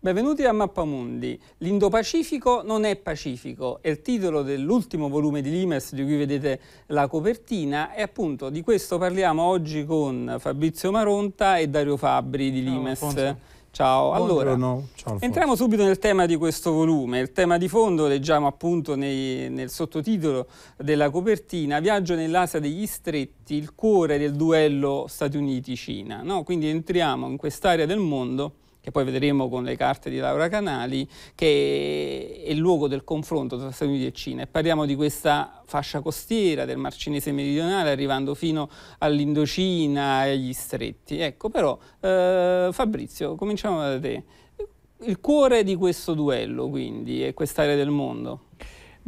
Benvenuti a Mappamundi. L'Indo-Pacifico non è Pacifico, è il titolo dell'ultimo volume di Limes di cui vedete la copertina e appunto di questo parliamo oggi con Fabrizio Maronta e Dario Fabri di Limes. Ciao, Ciao. allora Ciao, entriamo subito nel tema di questo volume. Il tema di fondo leggiamo appunto nei, nel sottotitolo della copertina Viaggio nell'Asia degli stretti, il cuore del duello Stati Uniti-Cina. No? Quindi entriamo in quest'area del mondo che poi vedremo con le carte di Laura Canali, che è il luogo del confronto tra Stati Uniti e Cina. E parliamo di questa fascia costiera del Mar Cinese meridionale, arrivando fino all'Indocina e agli stretti. Ecco, però, eh, Fabrizio, cominciamo da te. Il cuore di questo duello, quindi, è quest'area del mondo.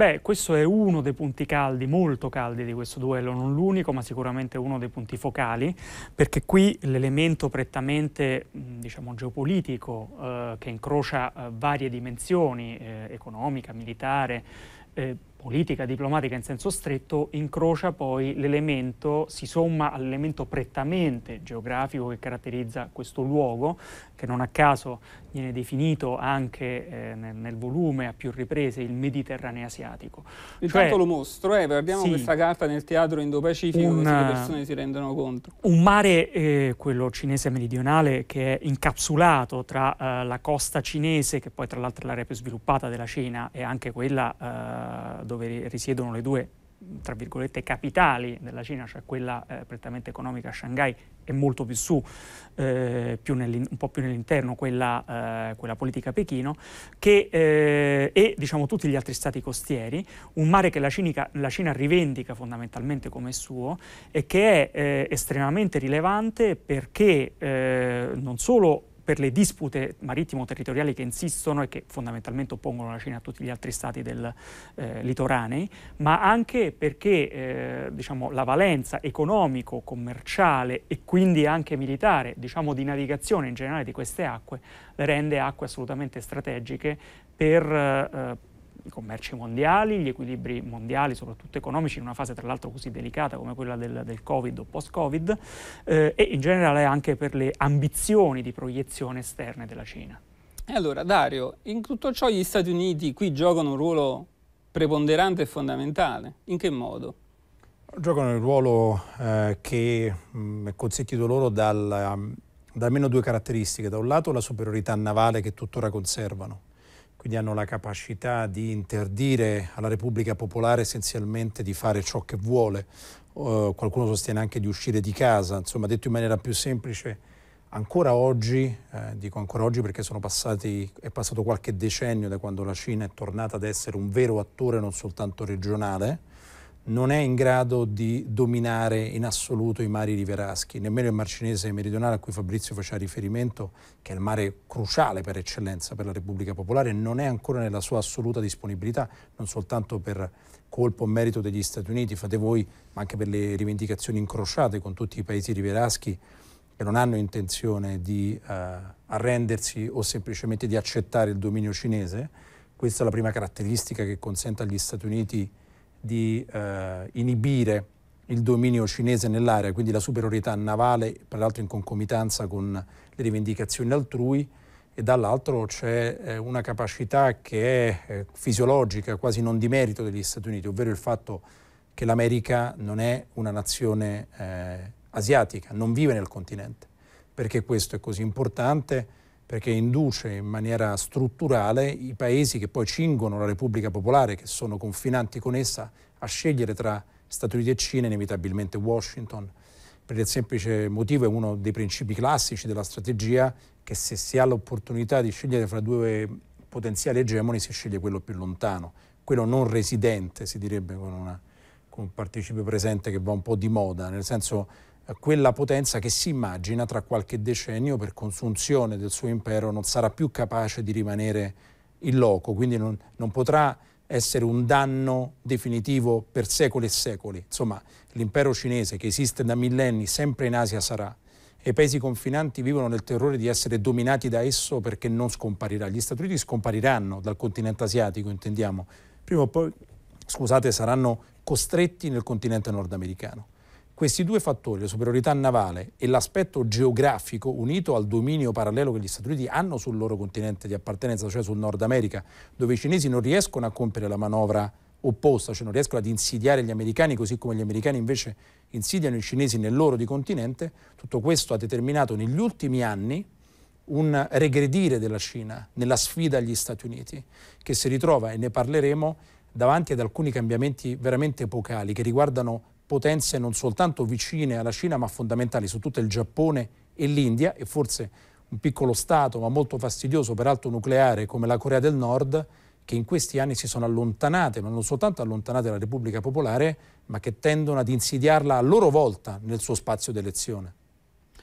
Beh, questo è uno dei punti caldi, molto caldi di questo duello, non l'unico, ma sicuramente uno dei punti focali, perché qui l'elemento prettamente diciamo, geopolitico eh, che incrocia eh, varie dimensioni, eh, economica, militare, eh, politica diplomatica in senso stretto incrocia poi l'elemento, si somma all'elemento prettamente geografico che caratterizza questo luogo, che non a caso viene definito anche eh, nel, nel, volume a più riprese il Mediterraneo asiatico. Intanto cioè, lo mostro, eh, guardiamo sì, questa carta nel teatro Indo-Pacifico un, così le eh, persone si rendono conto. Un mare, eh, quello cinese meridionale, che è incapsulato tra eh, la costa cinese, che poi tra l'altro è l'area più sviluppata della Cina, e anche quella eh, dove risiedono le due tra virgolette capitali della Cina, cioè quella eh, prettamente economica a Shanghai e molto più su, eh, più un po' più nell'interno, quella, eh, quella politica a Pechino, che, eh, e diciamo tutti gli altri stati costieri, un mare che la, Cinica, la Cina rivendica fondamentalmente come suo e che è eh, estremamente rilevante perché eh, non solo per le dispute marittimo-territoriali che insistono e che fondamentalmente oppongono la Cina a tutti gli altri stati del eh, litoranei, ma anche perché eh, diciamo, la valenza economico, commerciale e quindi anche militare, diciamo di navigazione in generale di queste acque, le rende acque assolutamente strategiche per eh, i commerci mondiali, gli equilibri mondiali, soprattutto economici, in una fase tra l'altro così delicata come quella del, del Covid o post-Covid, eh, e in generale anche per le ambizioni di proiezione esterne della Cina. E allora, Dario, in tutto ciò gli Stati Uniti qui giocano un ruolo preponderante e fondamentale. In che modo? Giocano il ruolo eh, che mh, mm, è consentito loro dal, da almeno due caratteristiche. Da un lato la superiorità navale che tuttora conservano, quindi hanno la capacità di interdire alla Repubblica Popolare essenzialmente di fare ciò che vuole, uh, qualcuno sostiene anche di uscire di casa, insomma detto in maniera più semplice, ancora oggi, eh, dico ancora oggi perché passati, è passato qualche decennio da quando la Cina è tornata ad essere un vero attore non soltanto regionale, non è in grado di dominare in assoluto i mari riveraschi, nemmeno il mar cinese meridionale a cui Fabrizio faceva riferimento, che è il mare cruciale per eccellenza per la Repubblica Popolare, non è ancora nella sua assoluta disponibilità, non soltanto per colpo o merito degli Stati Uniti, fate voi, ma anche per le rivendicazioni incrociate con tutti i paesi riveraschi che non hanno intenzione di eh, arrendersi o semplicemente di accettare il dominio cinese. Questa è la prima caratteristica che consente agli Stati Uniti di eh, inibire il dominio cinese nell'area, quindi la superiorità navale, peraltro in concomitanza con le rivendicazioni altrui, e dall'altro c'è eh, una capacità che è eh, fisiologica, quasi non di merito degli Stati Uniti, ovvero il fatto che l'America non è una nazione eh, asiatica, non vive nel continente. Perché questo è così importante? perché induce in maniera strutturale i paesi che poi cingono la Repubblica Popolare, che sono confinanti con essa, a scegliere tra Stati Uniti e Cina, inevitabilmente Washington, per il semplice motivo è uno dei principi classici della strategia che se si ha l'opportunità di scegliere fra due potenziali egemoni si sceglie quello più lontano, quello non residente si direbbe con, una, con un participe presente che va un po' di moda, nel senso quella potenza che si immagina tra qualche decennio per consunzione del suo impero non sarà più capace di rimanere in loco, quindi non, non potrà essere un danno definitivo per secoli e secoli. Insomma, l'impero cinese che esiste da millenni sempre in Asia sarà e i paesi confinanti vivono nel terrore di essere dominati da esso perché non scomparirà. Gli Stati Uniti scompariranno dal continente asiatico, intendiamo. Prima o poi, scusate, saranno costretti nel continente nordamericano. Questi due fattori, la superiorità navale e l'aspetto geografico unito al dominio parallelo che gli Stati Uniti hanno sul loro continente di appartenenza, cioè sul Nord America, dove i cinesi non riescono a compiere la manovra opposta, cioè non riescono ad insidiare gli americani così come gli americani invece insidiano i cinesi nel loro di continente, tutto questo ha determinato negli ultimi anni un regredire della Cina nella sfida agli Stati Uniti, che si ritrova, e ne parleremo, davanti ad alcuni cambiamenti veramente epocali che riguardano potenze non soltanto vicine alla Cina ma fondamentali, soprattutto il Giappone e l'India e forse un piccolo Stato ma molto fastidioso, peraltro nucleare, come la Corea del Nord, che in questi anni si sono allontanate, ma non soltanto allontanate dalla Repubblica Popolare, ma che tendono ad insidiarla a loro volta nel suo spazio d'elezione.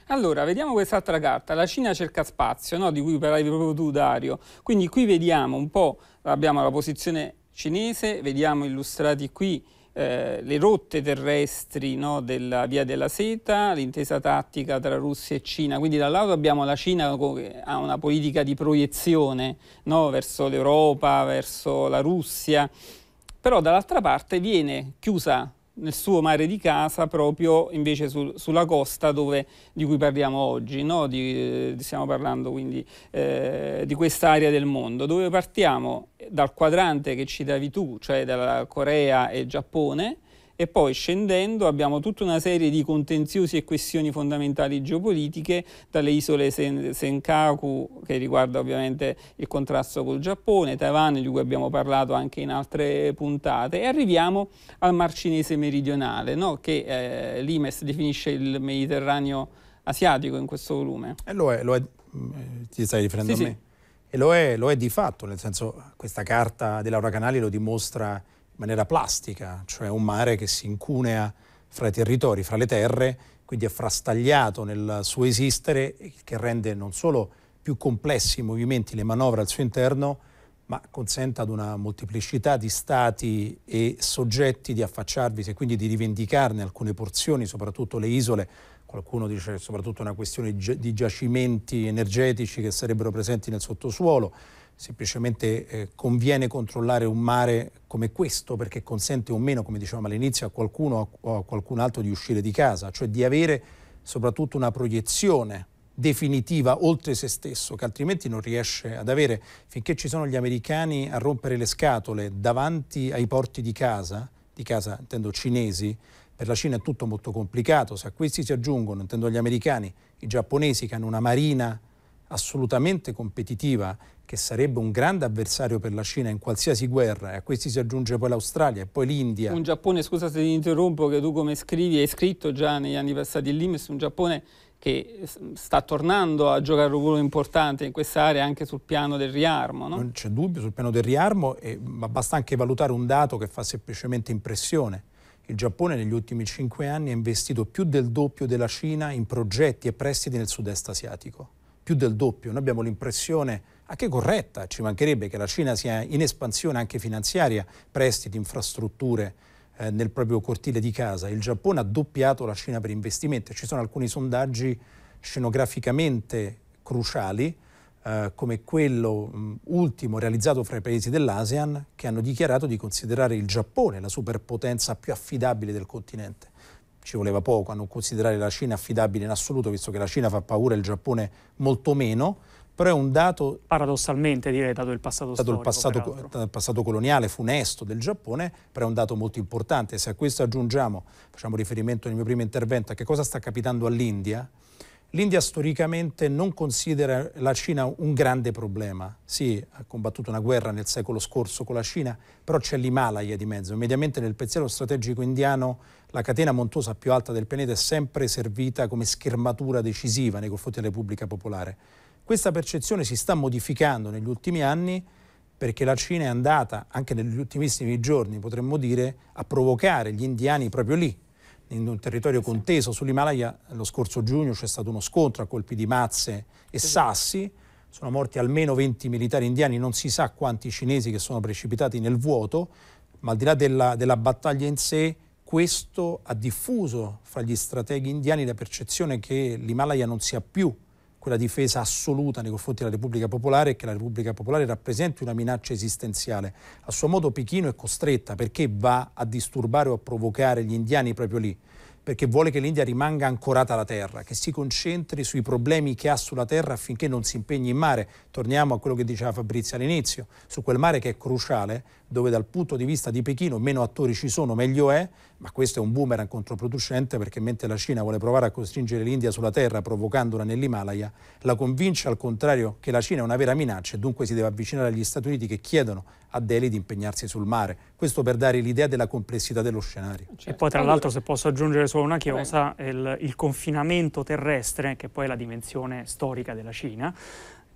Allora, vediamo quest'altra carta. La Cina cerca spazio, no? di cui parlavi proprio tu, Dario. Quindi qui vediamo un po', abbiamo la posizione cinese, vediamo illustrati qui eh, le rotte terrestri no, della Via della Seta, l'intesa tattica tra Russia e Cina. Quindi da un lato abbiamo la Cina che ha una politica di proiezione no, verso l'Europa, verso la Russia, però dall'altra parte viene chiusa nel suo mare di casa proprio invece sul, sulla costa dove, di cui parliamo oggi, no? di, eh, stiamo parlando quindi eh, di quest'area del mondo, dove partiamo dal quadrante che ci davi tu, cioè dalla Corea e Giappone, e poi scendendo abbiamo tutta una serie di contenziosi e questioni fondamentali geopolitiche, dalle isole Sen Senkaku che riguarda ovviamente il contrasto col Giappone, Taiwan di cui abbiamo parlato anche in altre puntate e arriviamo al Mar Cinese meridionale no? che eh, l'IMES definisce il Mediterraneo asiatico in questo volume. E eh, lo è, lo è mm, eh, ti stai riferendo sì, a me? Sì. E lo è, lo è di fatto, nel senso questa carta dell'Auracanali lo dimostra maniera plastica, cioè un mare che si incunea fra i territori, fra le terre, quindi è frastagliato nel suo esistere, che rende non solo più complessi i movimenti, le manovre al suo interno, ma consente ad una molteplicità di stati e soggetti di affacciarvisi e quindi di rivendicarne alcune porzioni, soprattutto le isole. Qualcuno dice soprattutto una questione di giacimenti energetici che sarebbero presenti nel sottosuolo semplicemente eh, conviene controllare un mare come questo perché consente o meno, come dicevamo all'inizio, a qualcuno o a qualcun altro di uscire di casa, cioè di avere soprattutto una proiezione definitiva oltre se stesso che altrimenti non riesce ad avere finché ci sono gli americani a rompere le scatole davanti ai porti di casa, di casa intendo cinesi, per la Cina è tutto molto complicato, se a questi si aggiungono, intendo gli americani, i giapponesi che hanno una marina assolutamente competitiva, che sarebbe un grande avversario per la Cina in qualsiasi guerra, e a questi si aggiunge poi l'Australia e poi l'India. Un Giappone, scusa se ti interrompo, che tu come scrivi, hai scritto già negli anni passati l'IMS, un Giappone che sta tornando a giocare un ruolo importante in quest'area anche sul piano del riarmo. No? Non c'è dubbio sul piano del riarmo, e, ma basta anche valutare un dato che fa semplicemente impressione. Il Giappone negli ultimi cinque anni ha investito più del doppio della Cina in progetti e prestiti nel sud-est asiatico più del doppio. Noi abbiamo l'impressione anche corretta, ci mancherebbe che la Cina sia in espansione anche finanziaria, prestiti, infrastrutture eh, nel proprio cortile di casa. Il Giappone ha doppiato la Cina per investimenti. Ci sono alcuni sondaggi scenograficamente cruciali, eh, come quello mh, ultimo realizzato fra i paesi dell'ASEAN, che hanno dichiarato di considerare il Giappone la superpotenza più affidabile del continente ci voleva poco a non considerare la Cina affidabile in assoluto, visto che la Cina fa paura e il Giappone molto meno, però è un dato... Paradossalmente direi, dato il passato dato storico. Il passato, dato il passato coloniale funesto del Giappone, però è un dato molto importante. Se a questo aggiungiamo, facciamo riferimento nel mio primo intervento, a che cosa sta capitando all'India, L'India storicamente non considera la Cina un grande problema. Sì, ha combattuto una guerra nel secolo scorso con la Cina, però c'è l'Himalaya di mezzo. Mediamente nel pensiero strategico indiano la catena montuosa più alta del pianeta è sempre servita come schermatura decisiva nei confronti della Repubblica Popolare. Questa percezione si sta modificando negli ultimi anni perché la Cina è andata, anche negli ultimissimi giorni potremmo dire, a provocare gli indiani proprio lì, in un territorio conteso sull'Himalaya. Lo scorso giugno c'è stato uno scontro a colpi di mazze e sassi, sono morti almeno 20 militari indiani, non si sa quanti cinesi che sono precipitati nel vuoto, ma al di là della, della battaglia in sé, questo ha diffuso fra gli strateghi indiani la percezione che l'Himalaya non sia più quella difesa assoluta nei confronti della Repubblica Popolare e che la Repubblica Popolare rappresenti una minaccia esistenziale. A suo modo Pechino è costretta perché va a disturbare o a provocare gli indiani proprio lì perché vuole che l'India rimanga ancorata alla terra, che si concentri sui problemi che ha sulla terra affinché non si impegni in mare. Torniamo a quello che diceva Fabrizio all'inizio, su quel mare che è cruciale, dove dal punto di vista di Pechino meno attori ci sono, meglio è, ma questo è un boomerang controproducente perché mentre la Cina vuole provare a costringere l'India sulla terra provocandola nell'Himalaya, la convince al contrario che la Cina è una vera minaccia e dunque si deve avvicinare agli Stati Uniti che chiedono a Delhi di impegnarsi sul mare. Questo per dare l'idea della complessità dello scenario. Certo. E poi tra l'altro se posso aggiungere solo una chiosa, il, il confinamento terrestre, che poi è la dimensione storica della Cina,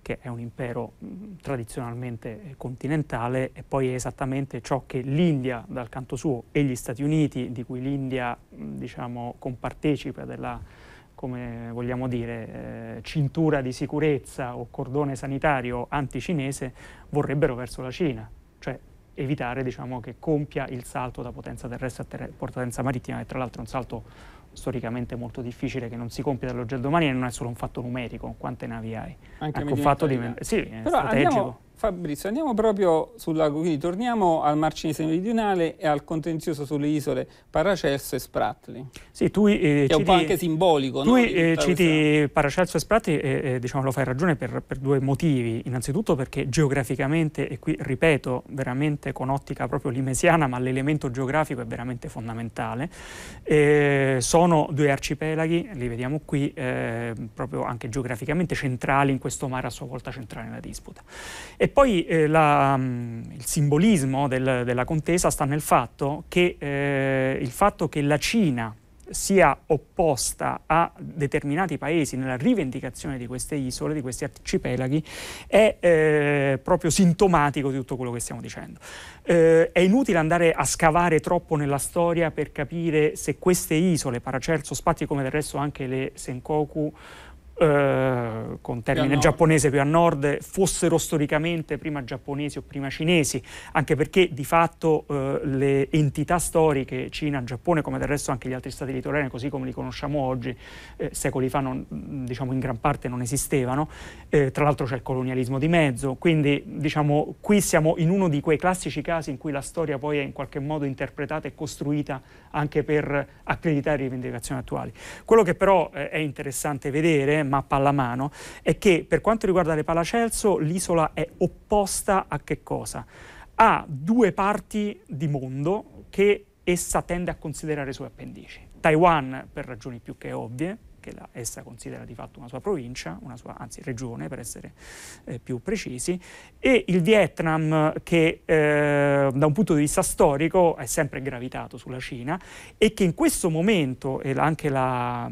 che è un impero tradizionalmente eh, continentale e poi è esattamente ciò che l'India dal canto suo e gli Stati Uniti, di cui l'India diciamo compartecipa della come vogliamo dire, eh, cintura di sicurezza o cordone sanitario anticinese vorrebbero verso la Cina cioè evitare diciamo, che compia il salto da potenza terrestre a ter- potenza marittima, che tra l'altro è un salto storicamente molto difficile che non si compie dall'oggi al domani e non è solo un fatto numerico, quante navi hai? Anche è ecco, un fatto di... Sì, è Però strategico. Andiamo Fabrizio, andiamo proprio sul lago, quindi torniamo al Mar Cinese meridionale e al contenzioso sulle isole Paracelso e Spratly. Sì, tu, eh, è un po' anche simbolico. Tu no, eh, citi questa... Paracelso e Spratly e eh, eh, diciamo, lo fai ragione per, per, due motivi. Innanzitutto perché geograficamente, e qui ripeto, veramente con ottica proprio limesiana, ma l'elemento geografico è veramente fondamentale, eh, sono due arcipelaghi, li vediamo qui, eh, proprio anche geograficamente centrali in questo mare a sua volta centrale nella disputa. E poi eh, la, mm, il simbolismo del, della contesa sta nel fatto che eh, il fatto che la Cina sia opposta a determinati paesi nella rivendicazione di queste isole, di questi arcipelaghi, è eh, proprio sintomatico di tutto quello che stiamo dicendo. Eh, è inutile andare a scavare troppo nella storia per capire se queste isole, Paracelso, Spatti come del resto anche le Senkoku, eh, con termine giapponese più a nord, fossero storicamente prima giapponesi o prima cinesi, anche perché di fatto eh, le entità storiche, Cina, Giappone, come del resto anche gli altri stati litorali, così come li conosciamo oggi, eh, secoli fa non, mm, diciamo in gran parte non esistevano, eh, tra l'altro c'è il colonialismo di mezzo, quindi diciamo qui siamo in uno di quei classici casi in cui la storia poi è in qualche modo interpretata e costruita anche per accreditare le rivendicazioni attuali. Quello che però eh, è interessante vedere, mappa alla mano, è che per quanto riguarda le Palacelso l'isola è opposta a che cosa? A due parti di mondo che essa tende a considerare sue appendici. Taiwan per ragioni più che ovvie, che la, essa considera di fatto una sua provincia, una sua anzi regione per essere eh, più precisi, e il Vietnam che eh, da un punto di vista storico è sempre gravitato sulla Cina e che in questo momento, e anche la,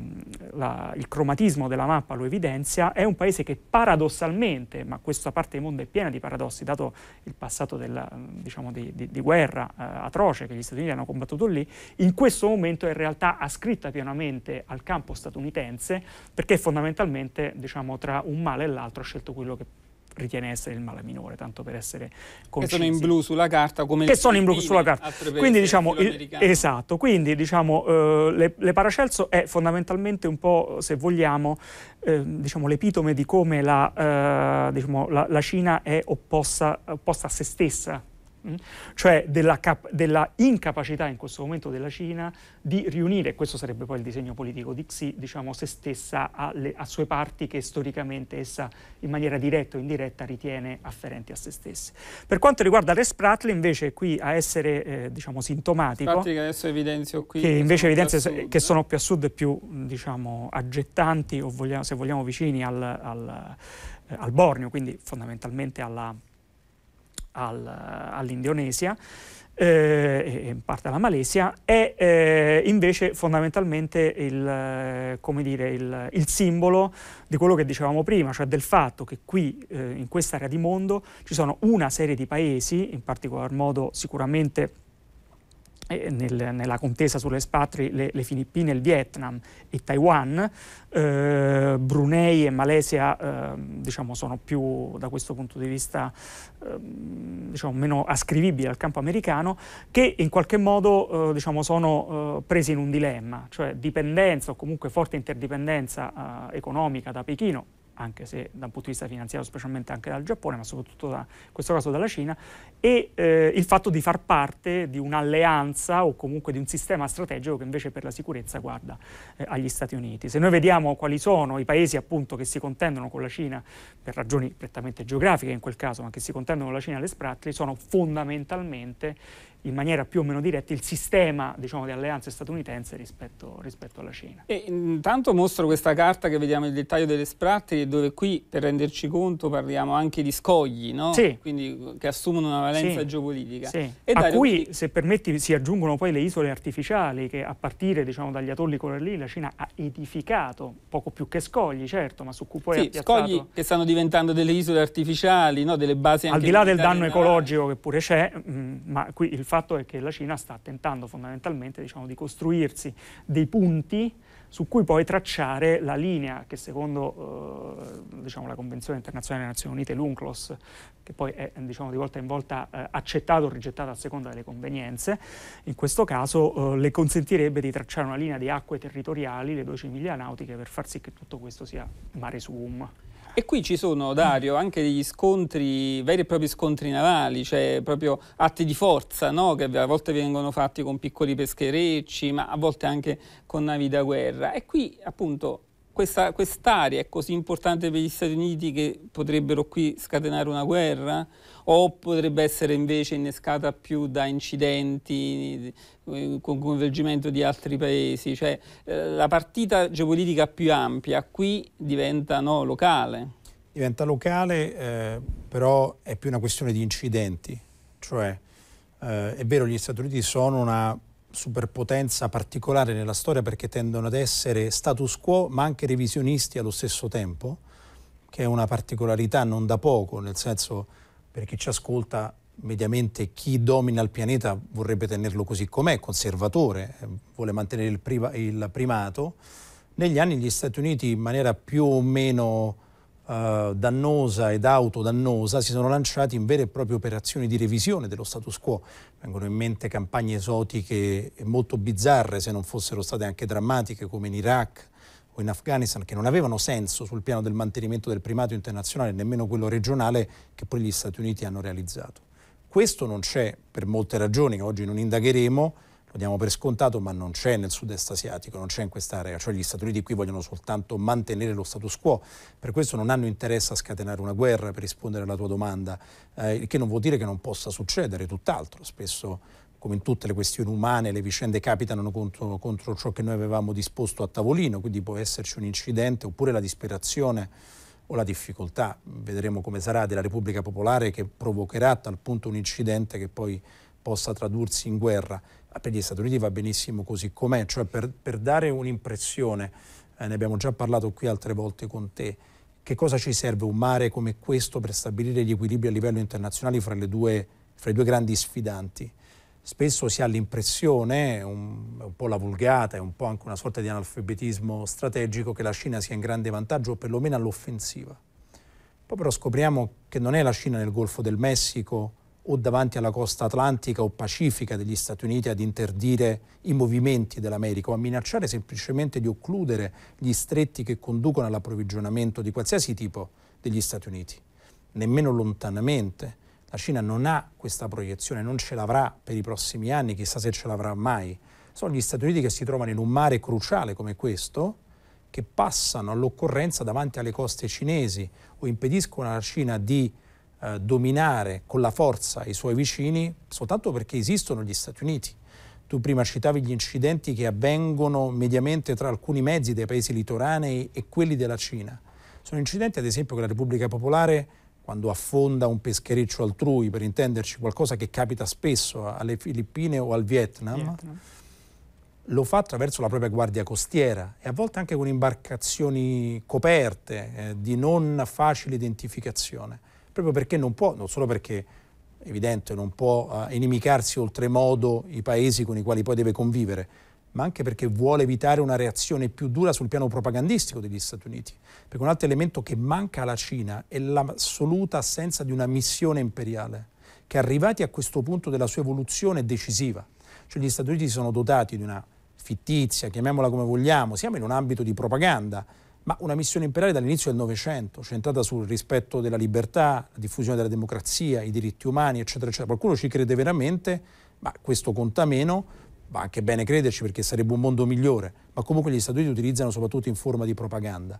la, il cromatismo della mappa lo evidenzia, è un paese che paradossalmente, ma questa parte del mondo è piena di paradossi, dato il passato della, diciamo, di, di, di, guerra eh, atroce che gli Stati Uniti hanno combattuto lì, in questo momento è in realtà ascritta pienamente al campo statunitense competenze, perché fondamentalmente diciamo, tra un male e l'altro ha scelto quello che ritiene essere il male minore, tanto per essere concisi. Che sono in blu sulla carta come Che sono in blu sulla carta. Quindi diciamo, esatto, quindi diciamo eh, le, le, Paracelso è fondamentalmente un po', se vogliamo, eh, diciamo, l'epitome di come la, eh, diciamo, la, la Cina è opposta, opposta a se stessa Mm? cioè della, cap- della, incapacità in questo momento della Cina di riunire, questo sarebbe poi il disegno politico di Xi, diciamo se stessa alle, a sue parti che storicamente essa in maniera diretta o indiretta ritiene afferenti a se stesse. Per quanto riguarda Res Pratle invece qui a essere eh, diciamo sintomatico, Infatti che adesso evidenzio qui, che, che invece evidenzia che sono più a sud e più diciamo aggettanti o vogliamo, se vogliamo vicini al, al, eh, al Borneo, quindi fondamentalmente alla al, all'Indonesia eh, e in parte alla Malesia, è eh, invece fondamentalmente il, eh, dire, il, il, simbolo di quello che dicevamo prima, cioè del fatto che qui eh, in quest'area di mondo ci sono una serie di paesi, in particolar modo sicuramente eh, nel, nella contesa sulle spatri le, le, Filippine, il Vietnam e Taiwan, eh, Brunei e Malesia eh, diciamo, sono più da questo punto di vista ehm, diciamo, meno ascrivibili al campo americano, che in qualche modo eh, diciamo, sono eh, presi in un dilemma, cioè dipendenza o comunque forte interdipendenza eh, economica da Pechino, anche se da un punto di vista finanziario specialmente anche dal Giappone, ma soprattutto da, in questo caso dalla Cina, e eh, il fatto di far parte di un'alleanza o comunque di un sistema strategico che invece per la sicurezza guarda eh, agli Stati Uniti. Se noi vediamo quali sono i paesi appunto che si contendono con la Cina per ragioni prettamente geografiche in quel caso, ma che si contendono con la Cina alle Spratly, sono fondamentalmente in maniera più o meno diretta il sistema diciamo, di alleanze statunitense rispetto, rispetto, alla Cina. E intanto mostro questa carta che vediamo il dettaglio delle spratteri dove qui per renderci conto parliamo anche di scogli no? sì. Quindi, che assumono una valenza sì. geopolitica. Sì. E a cui se permetti si aggiungono poi le isole artificiali che a partire diciamo, dagli atolli corallini la Cina ha edificato poco più che scogli certo ma su cui poi sì, ha piazzato... scogli che stanno diventando delle isole artificiali, no? delle basi anche... Al di là del danno ecologico che pure c'è mh, mm, ma qui il fatto è che la Cina sta tentando fondamentalmente diciamo, di costruirsi dei punti su cui poi tracciare la linea che secondo eh, diciamo, la Convenzione internazionale delle Nazioni Unite, l'UNCLOS, che poi è diciamo, di volta in volta eh, accettata o rigettata a seconda delle convenienze, in questo caso eh, le consentirebbe di tracciare una linea di acque territoriali, le 12 miglia nautiche, per far sì che tutto questo sia mare sum. Umm. E qui ci sono, Dario, anche degli scontri, veri e propri scontri navali, cioè proprio atti di forza, no? che a volte vengono fatti con piccoli pescherecci, ma a volte anche con navi da guerra. E qui appunto questa, quest'area è così importante per gli Stati Uniti che potrebbero qui scatenare una guerra o potrebbe essere invece innescata più da incidenti eh, con coinvolgimento di altri paesi? Cioè, eh, la partita geopolitica più ampia qui diventa no, locale. Diventa locale, eh, però è più una questione di incidenti. Cioè, eh, è vero, gli Stati Uniti sono una superpotenza particolare nella storia perché tendono ad essere status quo ma anche revisionisti allo stesso tempo, che è una particolarità non da poco, nel senso per chi ci ascolta mediamente chi domina il pianeta vorrebbe tenerlo così com'è, conservatore, eh, vuole mantenere il, priva- il primato. Negli anni gli Stati Uniti in maniera più o meno eh, dannosa ed autodannosa si sono lanciati in vere e proprie operazioni di revisione dello status quo. Vengono in mente campagne esotiche molto bizzarre, se non fossero state anche drammatiche, come in Iraq, o in Afghanistan che non avevano senso sul piano del mantenimento del primato internazionale, nemmeno quello regionale che poi gli Stati Uniti hanno realizzato. Questo non c'è per molte ragioni che oggi non indagheremo, lo diamo per scontato, ma non c'è nel sud-est asiatico, non c'è in quest'area, cioè gli Stati Uniti qui vogliono soltanto mantenere lo status quo, per questo non hanno interesse a scatenare una guerra, per rispondere alla tua domanda, eh, il eh, che non vuol dire che non possa succedere, tutt'altro, spesso come in tutte le questioni umane, le vicende capitano contro, contro ciò che noi avevamo disposto a tavolino, quindi può esserci un incidente oppure la disperazione o la difficoltà, vedremo come sarà, della Repubblica Popolare che provocherà a tal punto un incidente che poi possa tradursi in guerra per gli Stati Uniti va benissimo così com'è, cioè per, per dare un'impressione, eh, ne abbiamo già parlato qui altre volte con te, che cosa ci serve un mare come questo per stabilire gli equilibri a livello internazionale fra, due, fra i due grandi sfidanti? Spesso si ha l'impressione, un, un po' la vulgata e un po' anche una sorta di analfabetismo strategico, che la Cina sia in grande vantaggio o perlomeno all'offensiva. Poi però scopriamo che non è la Cina nel Golfo del Messico o davanti alla costa atlantica o pacifica degli Stati Uniti ad interdire i movimenti dell'America o a minacciare semplicemente di occludere gli stretti che conducono all'approvvigionamento di qualsiasi tipo degli Stati Uniti. Nemmeno lontanamente la Cina non ha questa proiezione, non ce l'avrà per i prossimi anni, chissà se ce l'avrà mai. Sono gli Stati Uniti che si trovano in un mare cruciale come questo, che passano all'occorrenza davanti alle coste cinesi o impediscono alla Cina di eh, dominare con la forza i suoi vicini soltanto perché esistono gli Stati Uniti. Tu prima citavi gli incidenti che avvengono mediamente tra alcuni mezzi dei paesi litoranei e quelli della Cina. Sono incidenti ad esempio che la Repubblica Popolare quando affonda un peschereccio altrui, per intenderci qualcosa che capita spesso alle Filippine o al Vietnam, Vietnam, lo fa attraverso la propria guardia costiera e a volte anche con imbarcazioni coperte eh, di non facile identificazione proprio perché non può, non solo perché è evidente non può eh, inimicarsi oltremodo i paesi con i quali poi deve convivere, ma anche perché vuole evitare una reazione più dura sul piano propagandistico degli Stati Uniti. Perché un altro elemento che manca alla Cina è l'assoluta assenza di una missione imperiale, che arrivati a questo punto della sua evoluzione è decisiva. Cioè gli Stati Uniti si sono dotati di una fittizia, chiamiamola come vogliamo, siamo in un ambito di propaganda, ma una missione imperiale dall'inizio del Novecento, centrata sul rispetto della libertà, la diffusione della democrazia, i diritti umani, eccetera, eccetera. Qualcuno ci crede veramente, ma questo conta meno, va anche bene crederci perché sarebbe un mondo migliore, ma comunque gli Stati Uniti utilizzano soprattutto in forma di propaganda.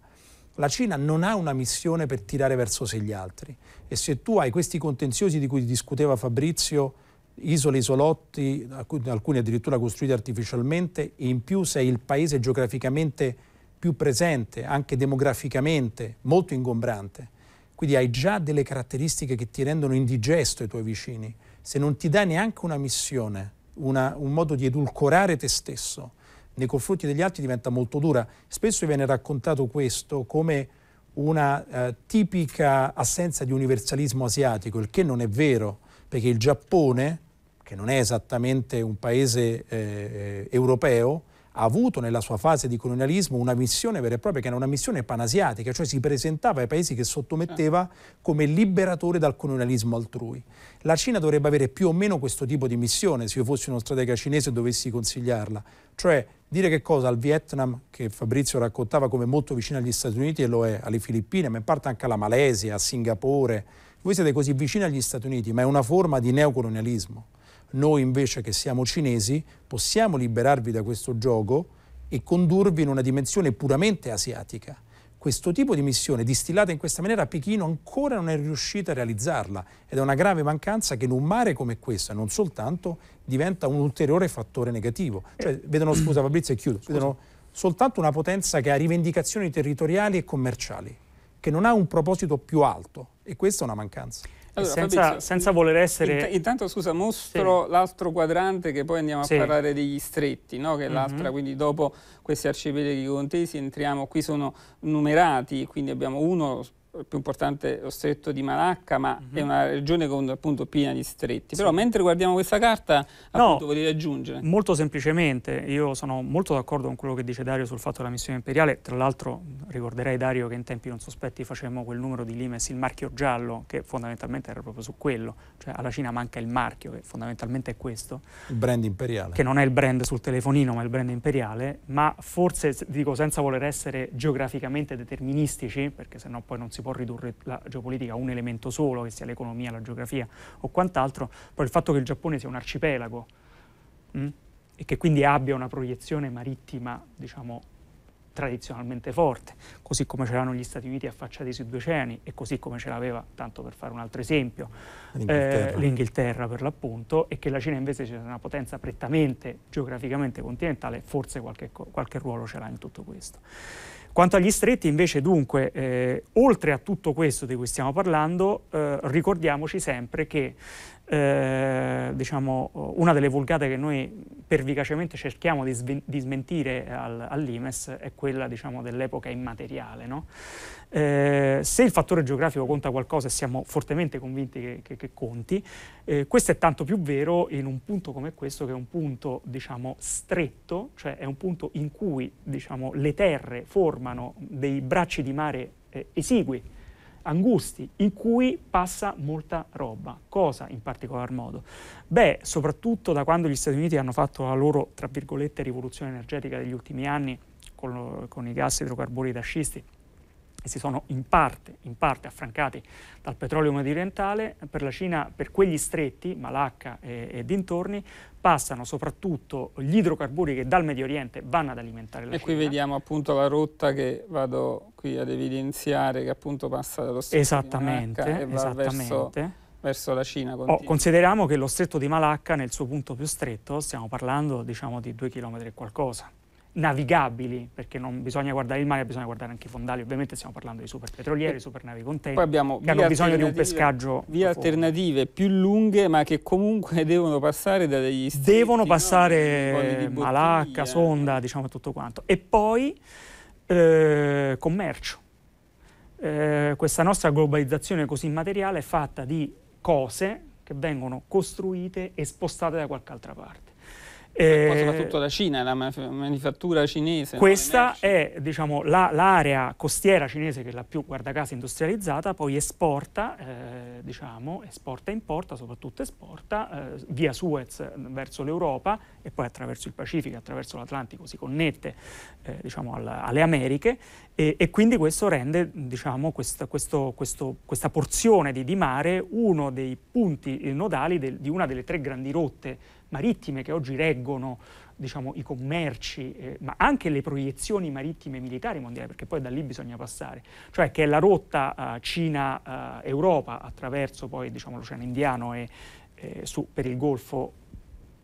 La Cina non ha una missione per tirare verso sé gli altri e se tu hai questi contenziosi di cui discuteva Fabrizio, isole, isolotti, alcuni addirittura costruiti artificialmente, e in più sei il paese geograficamente più presente, anche demograficamente, molto ingombrante. Quindi hai già delle caratteristiche che ti rendono indigesto i tuoi vicini. Se non ti dai neanche una missione, una, un modo di edulcorare te stesso nei confronti degli altri diventa molto dura. Spesso viene raccontato questo come una eh, tipica assenza di universalismo asiatico, il che non è vero, perché il Giappone, che non è esattamente un paese eh, eh europeo, ha avuto nella sua fase di colonialismo una missione vera e propria, che era una missione panasiatica, cioè si presentava ai paesi che sottometteva come liberatore dal colonialismo altrui. La Cina dovrebbe avere più o meno questo tipo di missione, se io fossi uno stratega cinese dovessi consigliarla, cioè dire che cosa al Vietnam, che Fabrizio raccontava come molto vicino agli Stati Uniti e lo è, alle Filippine, ma in parte anche alla Malesia, a Singapore, voi siete così vicini agli Stati Uniti, ma è una forma di neocolonialismo. Noi invece che siamo cinesi possiamo liberarvi da questo gioco e condurvi in una dimensione puramente asiatica. Questo tipo di missione, distillata in questa maniera, Pechino ancora non è riuscita a realizzarla ed è una grave mancanza che in un mare come questo, non soltanto, diventa un ulteriore fattore negativo. Cioè, vedono, scusa Fabrizio e chiudo, scusa. vedono soltanto una potenza che ha rivendicazioni territoriali e commerciali, che non ha un proposito più alto e questa è una mancanza. Allora, senza, Fabrizio, senza, voler essere... intanto scusa, mostro sì. l'altro quadrante che poi andiamo a sì. parlare degli stretti, no? che è mm -hmm. l'altra, mhm. quindi dopo questi arcipelaghi contesi entriamo, qui sono numerati, quindi abbiamo uno il più importante lo stretto di Malacca, ma mm -hmm. è una regione con, appunto piena di stretti. Però mentre guardiamo questa carta, appunto, no, volevi aggiungere? Molto semplicemente, io sono molto d'accordo con quello che dice Dario sul fatto della missione imperiale. Tra l'altro ricorderei Dario che in tempi non sospetti facemmo quel numero di Limes, il marchio giallo, che fondamentalmente era proprio su quello. Cioè alla Cina manca il marchio, che fondamentalmente è questo. Il brand imperiale. Che non è il brand sul telefonino, ma il brand imperiale. Ma forse, dico senza voler essere geograficamente deterministici, perché sennò poi non si si può ridurre la geopolitica a un elemento solo, che sia l'economia, la geografia o quant'altro, però il fatto che il Giappone sia un arcipelago mh, mm, e che quindi abbia una proiezione marittima, diciamo, tradizionalmente forte, così come ce l'hanno gli Stati Uniti affacciati sui due oceani e così come ce l'aveva, tanto per fare un altro esempio, l'Inghilterra. Eh, l'Inghilterra per l'appunto, e che la Cina invece sia una potenza prettamente geograficamente continentale, forse qualche, qualche ruolo ce l'ha in tutto questo. Quanto agli stretti invece dunque, eh, oltre a tutto questo di cui stiamo parlando, eh, ricordiamoci sempre che eh, diciamo, una delle vulgate che noi pervicacemente cerchiamo di, sve- di smentire al- all'IMES è quella diciamo, dell'epoca immateriale. No? Eh, se il fattore geografico conta qualcosa e siamo fortemente convinti che, che, che conti, eh, questo è tanto più vero in un punto come questo che è un punto diciamo, stretto, cioè è un punto in cui diciamo, le terre formano dei bracci di mare eh, esigui angusti in cui passa molta roba. Cosa in particolar modo? Beh, soprattutto da quando gli Stati Uniti hanno fatto la loro, tra virgolette, rivoluzione energetica degli ultimi anni con, lo, con i gas idrocarburi da scisti e si sono in parte, in parte affrancati dal petrolio mediorientale, per la Cina, per quegli stretti, Malacca e, e dintorni, passano soprattutto gli idrocarburi che dal Medio Oriente vanno ad alimentare la e Cina. E qui vediamo appunto la rotta che vado qui ad evidenziare, che appunto passa dallo stretto esattamente, di Malacca e va esattamente. verso verso la Cina. Oh, consideriamo che lo stretto di Malacca, nel suo punto più stretto, stiamo parlando diciamo, di due chilometri e qualcosa navigabili, perché non bisogna guardare il mare, bisogna guardare anche i fondali, ovviamente stiamo parlando di super petrolieri, super navi container, Poi abbiamo che hanno bisogno di un pescaggio. Vie alternative più lunghe, ma che comunque devono passare da degli stati. Devono passare no? Eh, Malacca, Sonda, diciamo tutto quanto. E poi eh, commercio. Eh, questa nostra globalizzazione così immateriale è fatta di cose che vengono costruite e spostate da qualche altra parte. E eh, soprattutto la Cina, la manifattura cinese. Questa è diciamo, l'area costiera cinese che è la più, guarda caso, industrializzata, poi esporta, eh, diciamo, esporta e importa, soprattutto esporta eh, via Suez verso l'Europa e poi attraverso il Pacifico, attraverso l'Atlantico, si connette eh, diciamo, al, alle Americhe e, e, quindi questo rende diciamo, questa, questo, questo, questa porzione di, di, mare uno dei punti nodali del, di una delle tre grandi rotte marittime che oggi reggono diciamo, i commerci, eh, ma anche le proiezioni marittime militari mondiali, perché poi da lì bisogna passare, cioè che è la rotta eh, Cina-Europa eh, attraverso poi diciamo, l'Oceano Indiano e eh, su, per il Golfo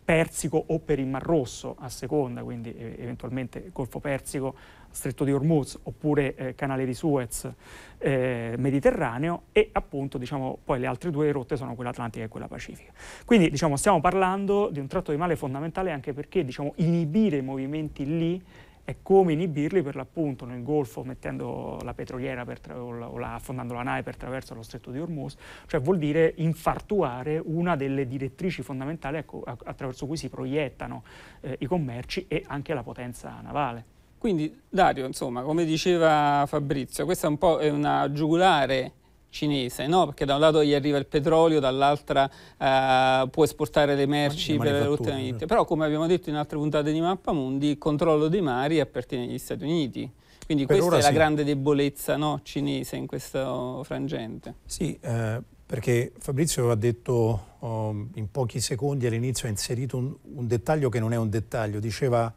Persico o per il Mar Rosso, a seconda, quindi eh, eventualmente Golfo Persico Stretto di Hormuz oppure eh, Canale di Suez eh, Mediterraneo e appunto diciamo, poi le altre due rotte sono quella atlantica e quella pacifica. Quindi diciamo, stiamo parlando di un tratto di male fondamentale anche perché diciamo, inibire i movimenti lì è come inibirli per l'appunto nel Golfo mettendo la petroliera tra- o, la, o la, affondando la nave per attraverso lo stretto di Hormuz, cioè vuol dire infartuare una delle direttrici fondamentali a- ecco, a- attraverso cui si proiettano eh, i commerci e anche la potenza navale. Quindi Dario, insomma, come diceva Fabrizio, questa è un po' una giugulare cinese, no? perché da un lato gli arriva il petrolio, dall'altra eh, può esportare le merci le per le rotte maritime. Però come abbiamo detto in altre puntate di Mappamundi, il controllo dei mari appartiene agli Stati Uniti. Quindi per questa è la sì. grande debolezza no, cinese in questo frangente. Sì, eh, perché Fabrizio ha detto oh, in pochi secondi all'inizio, ha inserito un, un dettaglio che non è un dettaglio, diceva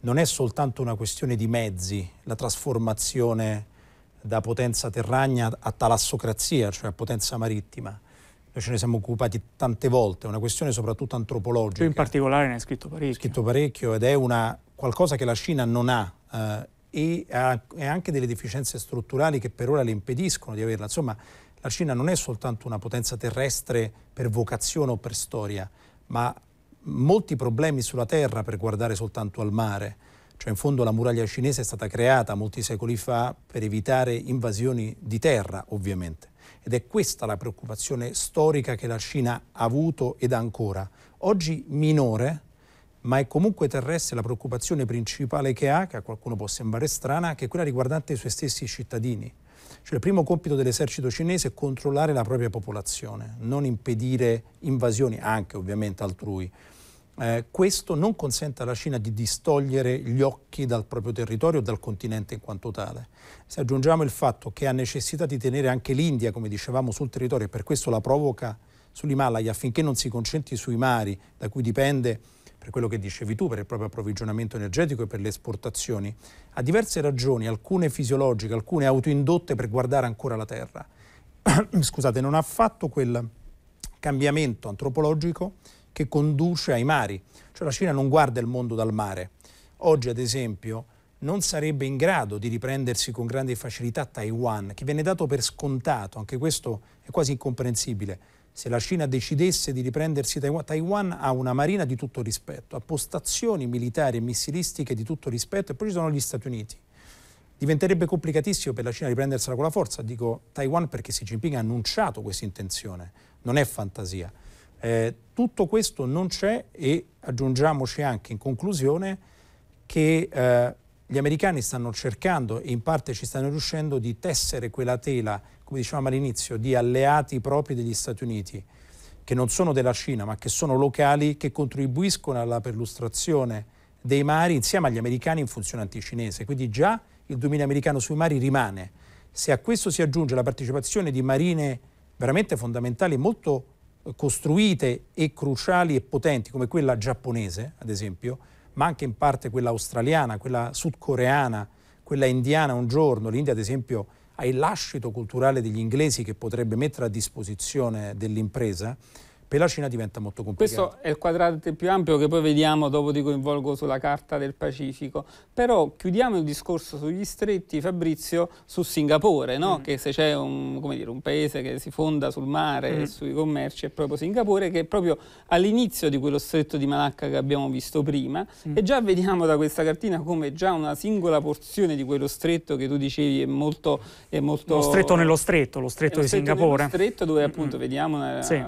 non è soltanto una questione di mezzi, la trasformazione da potenza terragna a talassocrazia, cioè a potenza marittima. Noi ce ne siamo occupati tante volte, è una questione soprattutto antropologica. Tu cioè, in particolare ne hai scritto parecchio. Scritto parecchio ed è una, qualcosa che la Cina non ha eh, e ha e anche delle deficienze strutturali che per ora le impediscono di averla. Insomma, la Cina non è soltanto una potenza terrestre per vocazione o per storia, ma molti problemi sulla terra per guardare soltanto al mare. Cioè in fondo la muraglia cinese è stata creata molti secoli fa per evitare invasioni di terra, ovviamente. Ed è questa la preoccupazione storica che la Cina ha avuto ed ha ancora. Oggi minore, ma è comunque terrestre la preoccupazione principale che ha, che a qualcuno può sembrare strana, che è quella riguardante i suoi stessi cittadini. Cioè il primo compito dell'esercito cinese è controllare la propria popolazione, non impedire invasioni, anche ovviamente altrui. Eh, questo non consente alla Cina di distogliere gli occhi dal proprio territorio e dal continente in quanto tale. Se aggiungiamo il fatto che ha necessità di tenere anche l'India, come dicevamo, sul territorio e per questo la provoca sull'Himalaya affinché non si concentri sui mari da cui dipende per quello che dicevi tu, per il proprio approvvigionamento energetico e per le esportazioni, ha diverse ragioni, alcune fisiologiche, alcune autoindotte per guardare ancora la Terra. Scusate, non ha fatto quel cambiamento antropologico che conduce ai mari, cioè la Cina non guarda il mondo dal mare. Oggi, ad esempio, non sarebbe in grado di riprendersi con grande facilità Taiwan, che viene dato per scontato, anche questo è quasi incomprensibile se la Cina decidesse di riprendersi Taiwan, Taiwan ha una marina di tutto rispetto, ha postazioni militari e missilistiche di tutto rispetto e poi ci sono gli Stati Uniti. Diventerebbe complicatissimo per la Cina riprendersela con la forza, dico Taiwan perché Xi Jinping ha annunciato questa intenzione, non è fantasia. Eh, tutto questo non c'è e aggiungiamoci anche in conclusione che eh, gli americani stanno cercando, e in parte ci stanno riuscendo, di tessere quella tela, come dicevamo all'inizio, di alleati propri degli Stati Uniti, che non sono della Cina, ma che sono locali, che contribuiscono alla perlustrazione dei mari insieme agli americani in funzione anticinese. Quindi già il dominio americano sui mari rimane. Se a questo si aggiunge la partecipazione di marine veramente fondamentali, molto costruite e cruciali e potenti, come quella giapponese, ad esempio, ma anche in parte quella australiana, quella sudcoreana, quella indiana un giorno. L'India, ad esempio, ha il lascito culturale degli inglesi che potrebbe mettere a disposizione dell'impresa per la Cina diventa molto complicato. Questo è il quadrante più ampio che poi vediamo dopo ti coinvolgo sulla carta del Pacifico. Però chiudiamo il discorso sugli stretti, Fabrizio, su Singapore, no? mm. che se c'è un, un, paese che si fonda sul mare mm. e sui commerci è proprio Singapore, che è proprio all'inizio di quello stretto di Malacca che abbiamo visto prima. Mm. E già vediamo da questa cartina come già una singola porzione di quello stretto che tu dicevi è molto... È molto... Lo stretto nello stretto, lo stretto, lo stretto di Singapore. Lo stretto dove mm, appunto mm. vediamo... Una, sì.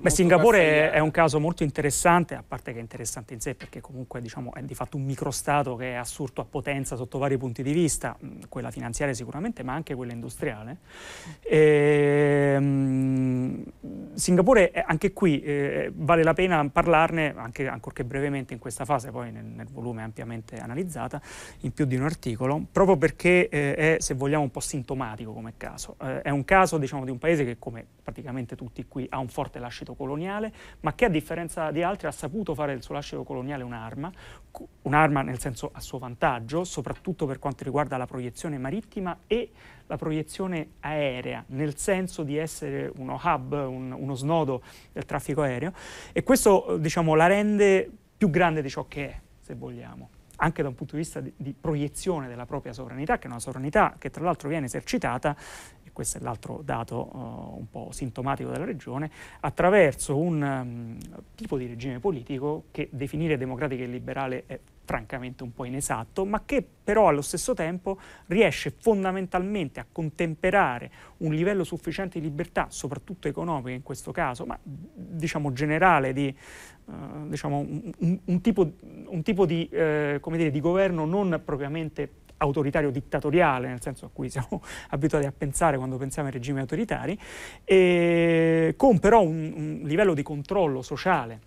Beh, Singapore è un caso molto interessante, a parte che è interessante in sé perché comunque diciamo, è di fatto un microstato che è assurdo a potenza sotto vari punti di vista, mm, quella finanziaria sicuramente ma anche quella industriale. E, ehm, mh, Singapore anche qui eh, vale la pena parlarne, anche, ancorché brevemente in questa fase, poi nel, nel volume ampiamente analizzata, in più di un articolo, proprio perché eh, è se vogliamo un po' sintomatico come caso. Eh, è un caso diciamo, di un paese che come praticamente tutti qui ha un forte lascito corrente coloniale, ma che a differenza di altri ha saputo fare del suo lascito coloniale un'arma, un'arma nel senso a suo vantaggio, soprattutto per quanto riguarda la proiezione marittima e la proiezione aerea, nel senso di essere uno hub, un, uno snodo del traffico aereo e questo diciamo, la rende più grande di ciò che è, se vogliamo anche da un punto di vista di, di proiezione della propria sovranità, che è una sovranità che tra l'altro viene esercitata e questo è l'altro dato uh, un po' sintomatico della regione, attraverso un um, tipo di regime politico che definire democratico e liberale è francamente un po' inesatto, ma che però allo stesso tempo riesce fondamentalmente a contemperare un livello sufficiente di libertà, soprattutto economica in questo caso, ma diciamo generale di uh, diciamo un, un, tipo, un, tipo, di, eh, dire, di governo non propriamente autoritario dittatoriale, nel senso a cui siamo abituati a pensare quando pensiamo ai regimi autoritari, con però un livello di controllo sociale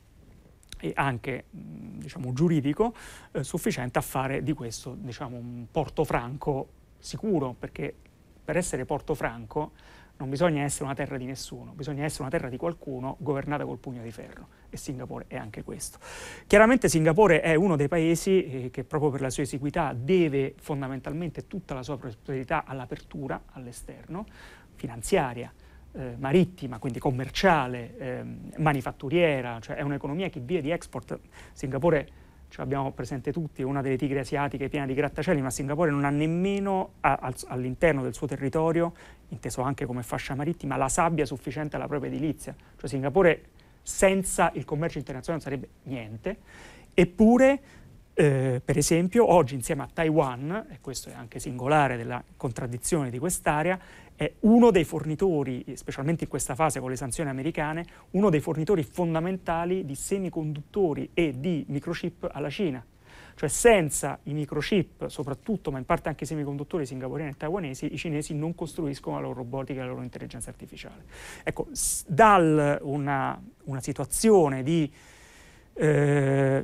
e anche diciamo, giuridico eh, sufficiente a fare di questo diciamo, un porto franco sicuro, perché per essere porto franco non bisogna essere una terra di nessuno, bisogna essere una terra di qualcuno governata col pugno di ferro e Singapore è anche questo. Chiaramente Singapore è uno dei paesi eh, che proprio per la sua esiguità deve fondamentalmente tutta la sua prosperità all'apertura all'esterno, finanziaria, eh, marittima, quindi commerciale, eh, manifatturiera, cioè è un'economia che vive di export. Singapore, ce l'abbiamo presente tutti, è una delle tigre asiatiche piena di grattacieli, ma Singapore non ha nemmeno a, al, all'interno del suo territorio, inteso anche come fascia marittima, la sabbia sufficiente alla propria edilizia. Cioè Singapore senza il commercio internazionale non sarebbe niente, eppure eh, per esempio oggi insieme a Taiwan, e questo è anche singolare della contraddizione di quest'area, è uno dei fornitori, specialmente in questa fase con le sanzioni americane, uno dei fornitori fondamentali di semiconduttori e di microchip alla Cina. Cioè senza i microchip, soprattutto, ma in parte anche i semiconduttori singaporiani e taiwanesi, i cinesi non costruiscono la loro robotica e la loro intelligenza artificiale. Ecco, s- dal una, una situazione di eh,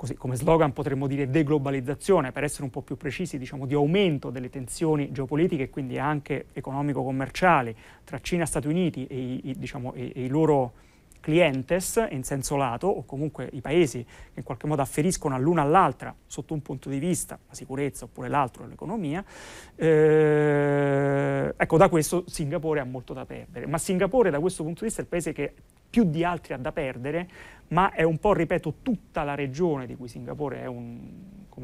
così come slogan potremmo dire deglobalizzazione, per essere un po' più precisi, diciamo di aumento delle tensioni geopolitiche e quindi anche economico-commerciali tra Cina e Stati Uniti e i, diciamo, e, e i loro clientes in senso lato o comunque i paesi che in qualche modo afferiscono all'una all'altra sotto un punto di vista, la sicurezza oppure l'altro, l'economia, eh, ecco da questo Singapore ha molto da perdere, ma Singapore da questo punto di vista è il paese che più di altri ha da perdere, ma è un po', ripeto, tutta la regione di cui Singapore è un,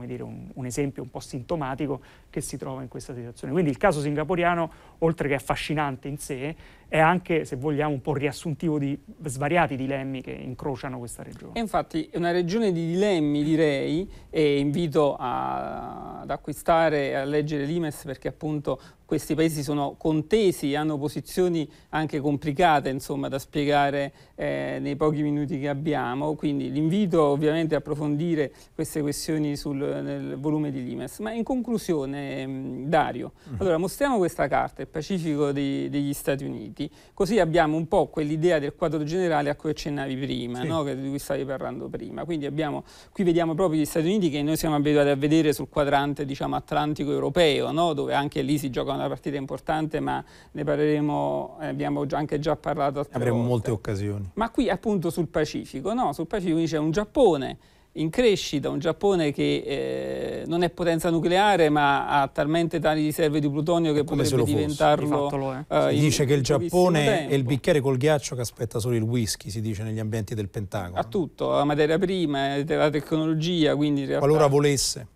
dire, un, un, esempio un po' sintomatico che si trova in questa situazione. Quindi il caso singaporiano, oltre che affascinante in sé, è anche, se vogliamo, un po' riassuntivo di svariati dilemmi che incrociano questa regione. E infatti è una regione di dilemmi, direi, e invito a, ad acquistare e a leggere l'IMES perché appunto questi paesi sono contesi, hanno posizioni anche complicate insomma, da spiegare eh, nei pochi minuti che abbiamo, quindi l'invito ovviamente a approfondire queste questioni sul, nel volume di l'IMES. Ma in conclusione, ehm, Dario, mm. allora mostriamo questa carta, il Pacifico dei, degli Stati Uniti punti, così abbiamo un po' quell'idea del quadro generale a cui accennavi prima, sì. no? di cui stavi parlando prima. Quindi abbiamo, qui vediamo proprio gli Stati Uniti che noi siamo abituati a vedere sul quadrante diciamo, atlantico-europeo, no? dove anche lì si gioca una partita importante, ma ne parleremo, ne eh, abbiamo anche già parlato. Avremo volte. molte occasioni. Ma qui appunto sul Pacifico, no? sul Pacifico c'è un Giappone in crescita, un Giappone che eh, non è potenza nucleare ma ha talmente tali riserve di plutonio che Come potrebbe diventarlo... Fosse, di eh, si dice che il Giappone tempo. è il bicchiere col ghiaccio che aspetta solo il whisky, si dice negli ambienti del Pentagono. Ha tutto, la materia prima, eh, la tecnologia, quindi in realtà... Qualora volesse.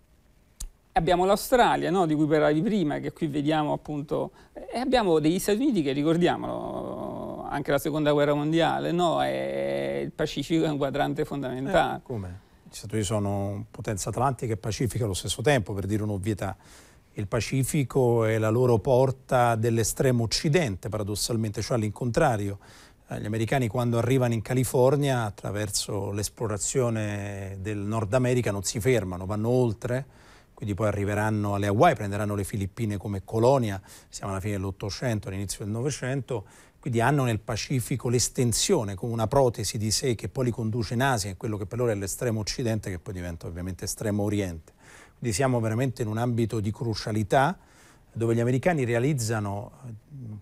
Abbiamo l'Australia, no, di cui parlavi prima, che qui vediamo appunto... Eh, e abbiamo degli Stati Uniti che, ricordiamolo, anche la Seconda Guerra Mondiale, no? È, il Pacifico è un quadrante fondamentale. Eh, come? gli Stati Uniti sono potenza atlantica e pacifica allo stesso tempo, per dire un'ovvietà. Il Pacifico è la loro porta dell'estremo occidente, paradossalmente, cioè all'incontrario. Eh, gli americani quando arrivano in California attraverso l'esplorazione del Nord America non si fermano, vanno oltre, quindi poi arriveranno alle Hawaii, prenderanno le Filippine come colonia, siamo alla fine dell'Ottocento, all'inizio del Novecento quindi hanno nel Pacifico l'estensione come una protesi di sé che poi li conduce in Asia, in quello che per loro è l'estremo occidente che poi diventa ovviamente estremo oriente. Quindi siamo veramente in un ambito di crucialità dove gli americani realizzano,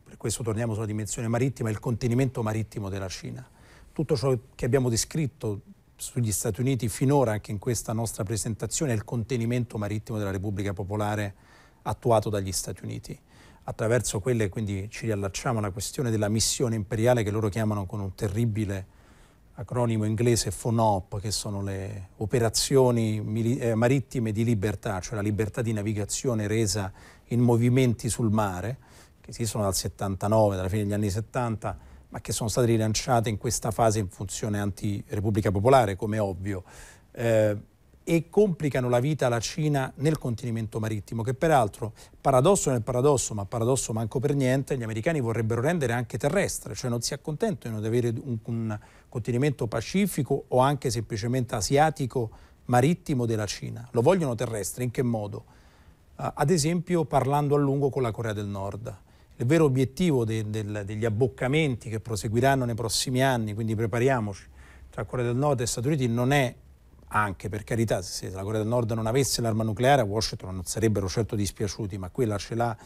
per questo torniamo sulla dimensione marittima, il contenimento marittimo della Cina. Tutto ciò che abbiamo descritto sugli Stati Uniti finora, anche in questa nostra presentazione, è il contenimento marittimo della Repubblica Popolare attuato dagli Stati Uniti attraverso quelle, quindi ci riallacciamo alla questione della missione imperiale che loro chiamano con un terribile acronimo inglese FONOP, che sono le operazioni eh, marittime di libertà, cioè la libertà di navigazione resa in movimenti sul mare, che esistono dal 79, dalla fine degli anni 70, ma che sono state rilanciate in questa fase in funzione anti-Repubblica Popolare, come ovvio. Eh, e complicano la vita alla Cina nel contenimento marittimo, che peraltro, paradosso nel paradosso, ma paradosso manco per niente, gli americani vorrebbero rendere anche terrestre, cioè non si accontentano di avere un, un continimento pacifico o anche semplicemente asiatico marittimo della Cina, lo vogliono terrestre, in che modo? Uh, ad esempio parlando a lungo con la Corea del Nord. Il vero obiettivo de, de, degli abboccamenti che proseguiranno nei prossimi anni, quindi prepariamoci, tra Corea del Nord e Stati Uniti non è anche per carità, se la Corea del Nord non avesse l'arma nucleare a Washington non sarebbero certo dispiaciuti, ma quella ce l'ha,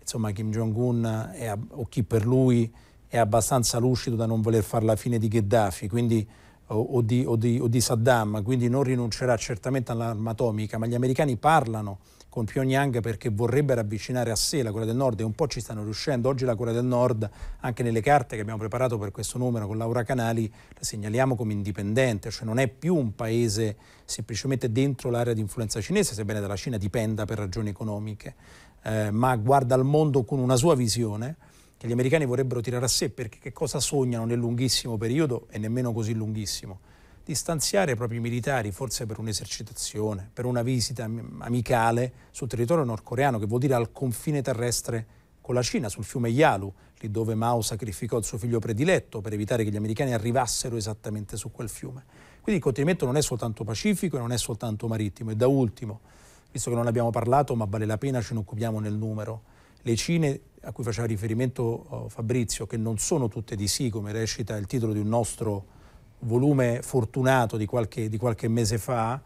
insomma Kim Jong-un o chi per lui è abbastanza lucido da non voler fare la fine di Gheddafi, quindi o, di, o, di, o di Saddam, quindi non rinuncerà certamente all'arma atomica, ma gli americani parlano con Pyongyang perché vorrebbero avvicinare a sé la Corea del Nord e un po' ci stanno riuscendo. Oggi la Corea del Nord, anche nelle carte che abbiamo preparato per questo numero con Laura Canali, la segnaliamo come indipendente, cioè non è più un paese semplicemente dentro l'area di influenza cinese, sebbene dalla Cina dipenda per ragioni economiche, eh, ma guarda al mondo con una sua visione che gli americani vorrebbero tirare a sé, perché che cosa sognano nel lunghissimo periodo e nemmeno così lunghissimo? Distanziare stanziare i propri militari, forse per un'esercitazione, per una visita amicale sul territorio nordcoreano, che vuol dire al confine terrestre con la Cina, sul fiume Yalu, lì dove Mao sacrificò il suo figlio prediletto per evitare che gli americani arrivassero esattamente su quel fiume. Quindi il contenimento non è soltanto pacifico e non è soltanto marittimo. E da ultimo, visto che non abbiamo parlato, ma vale la pena, ce ne occupiamo nel numero. Le Cine a cui faceva riferimento eh, Fabrizio, che non sono tutte di sì, come recita il titolo di un nostro volume fortunato di qualche, di qualche mese fa,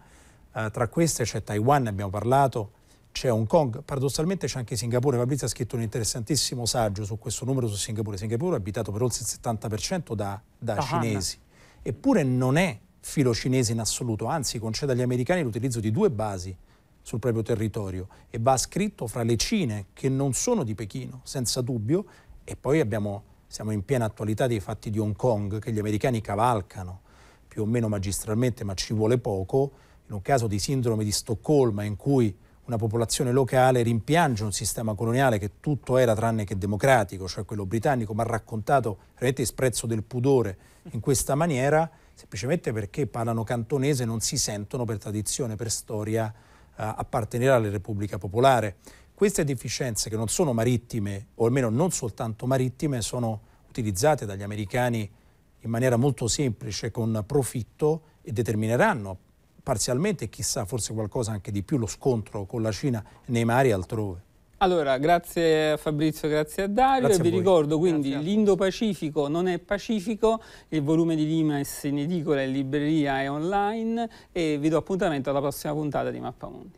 eh, tra queste c'è Taiwan, abbiamo parlato, c'è Hong Kong, paradossalmente c'è anche Singapore, Fabrizio ha scritto un interessantissimo saggio su questo numero su Singapore, Singapore è abitato per oltre il 70% da, da cinesi, eppure non è filo cinese in assoluto, anzi concede agli americani l'utilizzo di due basi sul proprio territorio e va scritto fra le Cine che non sono di Pechino, senza dubbio, e poi abbiamo, siamo in piena attualità dei fatti di Hong Kong che gli americani cavalcano più o meno magistralmente, ma ci vuole poco, in un caso di sindrome di Stoccolma in cui una popolazione locale rimpiange un sistema coloniale che tutto era tranne che democratico, cioè quello britannico, ma raccontato veramente sprezzo del pudore in questa maniera, semplicemente perché parlano cantonese e non si sentono per tradizione, per storia appartenere alla Repubblica Popolare. Queste deficienze che non sono marittime, o almeno non soltanto marittime, sono utilizzate dagli americani in maniera molto semplice, con profitto, e determineranno parzialmente, chissà, forse qualcosa anche di più, lo scontro con la Cina nei mari e altrove. Allora, grazie a Fabrizio, grazie a Dario. Grazie a Vi voi. ricordo quindi l'Indo-Pacifico non è Pacifico, il volume di Lima è in edicola, in libreria e online e vi do appuntamento alla prossima puntata di Mappamondi.